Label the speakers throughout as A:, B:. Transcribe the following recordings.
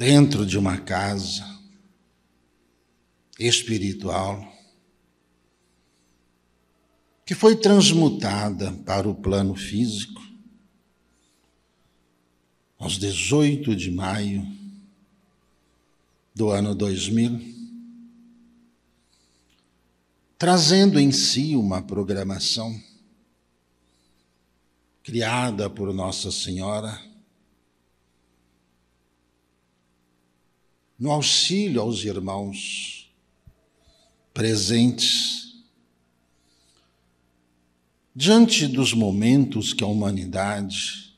A: dentro de uma casa espiritual que foi transmutada para o plano físico aos 18 de maio do ano 2000, trazendo em si uma programação criada por Nossa Senhora no auxílio aos irmãos presentes. Diante dos momentos que a humanidade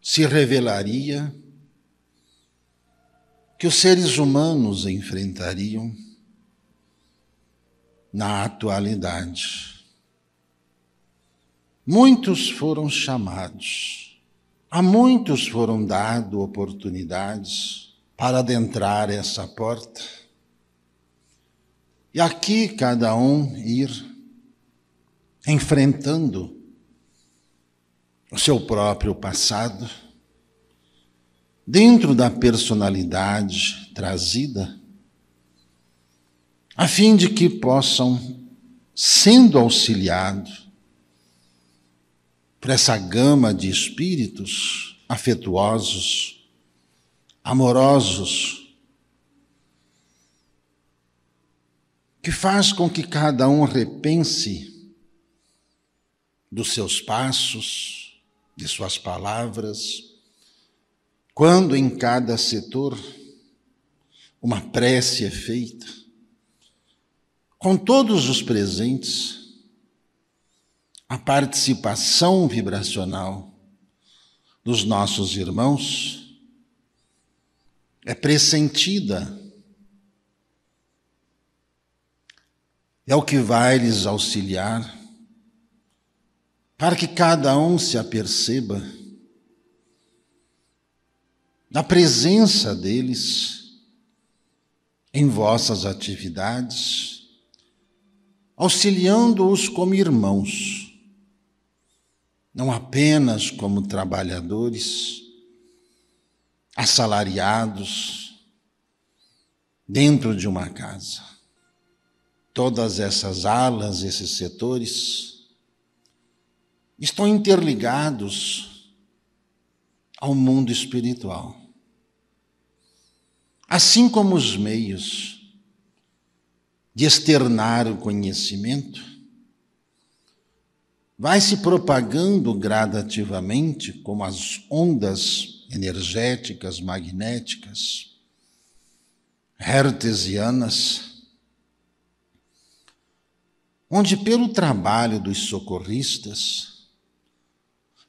A: se revelaria, que os seres humanos enfrentariam na atualidade. Muitos foram chamados a muitos foram dado oportunidades para adentrar essa porta. E aqui cada um ir enfrentando o seu próprio passado, dentro da personalidade trazida, a fim de que possam, sendo auxiliados, para essa gama de espíritos afetuosos, amorosos, que faz com que cada um repense dos seus passos, de suas palavras, quando em cada setor uma prece é feita, com todos os presentes a participação vibracional dos nossos irmãos é pressentida. É o que vai lhes auxiliar para que cada um se aperceba da presença deles em vossas atividades, auxiliando-os como irmãos não apenas como trabalhadores, assalariados, dentro de uma casa. Todas essas alas, esses setores, estão interligados ao mundo espiritual. Assim como os meios de externar o conhecimento, vai se propagando gradativamente, como as ondas energéticas, magnéticas, hertzianas, onde, pelo trabalho dos socorristas,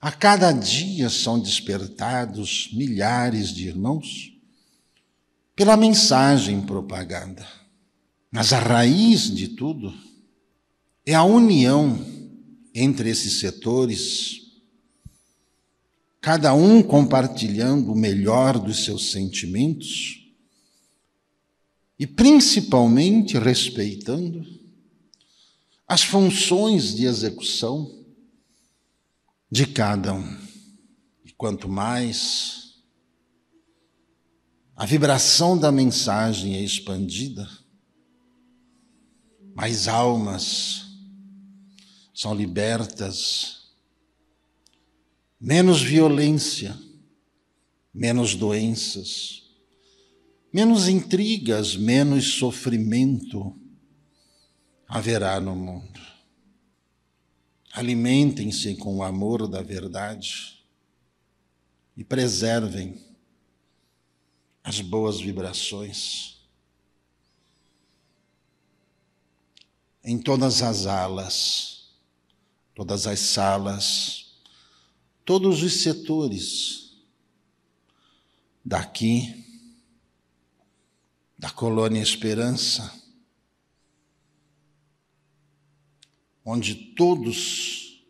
A: a cada dia são despertados milhares de irmãos pela mensagem propagada. Mas a raiz de tudo é a união entre esses setores, cada um compartilhando o melhor dos seus sentimentos e principalmente respeitando as funções de execução de cada um. E quanto mais a vibração da mensagem é expandida, mais almas são libertas. Menos violência, menos doenças, menos intrigas, menos sofrimento haverá no mundo. Alimentem-se com o amor da verdade e preservem as boas vibrações em todas as alas todas as salas, todos os setores daqui, da colônia Esperança, onde todos,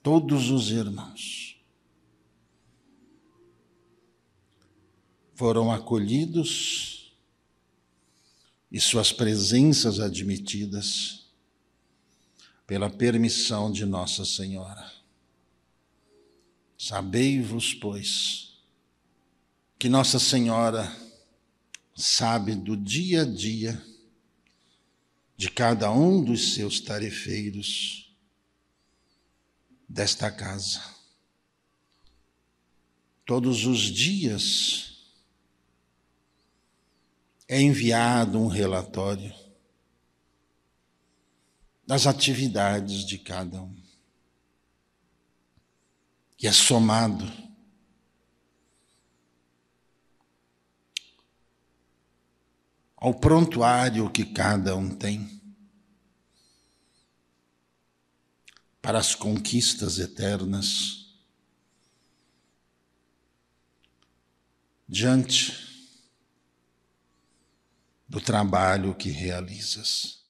A: todos os irmãos foram acolhidos e suas presenças admitidas pela permissão de Nossa Senhora. Sabei-vos, pois, que Nossa Senhora sabe do dia a dia de cada um dos seus tarefeiros desta casa. Todos os dias é enviado um relatório das atividades de cada um. E é somado. Ao prontuário que cada um tem para as conquistas eternas, diante do trabalho que realizas.